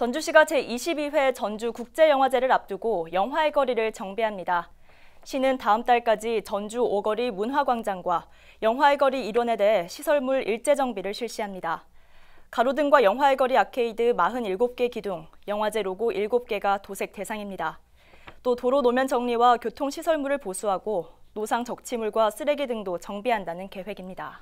전주시가 제22회 전주국제영화제를 앞두고 영화의 거리를 정비합니다. 시는 다음 달까지 전주 오거리 문화광장과 영화의 거리 일원에 대해 시설물 일제 정비를 실시합니다. 가로등과 영화의 거리 아케이드 47개 기둥, 영화제 로고 7개가 도색 대상입니다. 또 도로 노면 정리와 교통시설물을 보수하고 노상 적치물과 쓰레기 등도 정비한다는 계획입니다.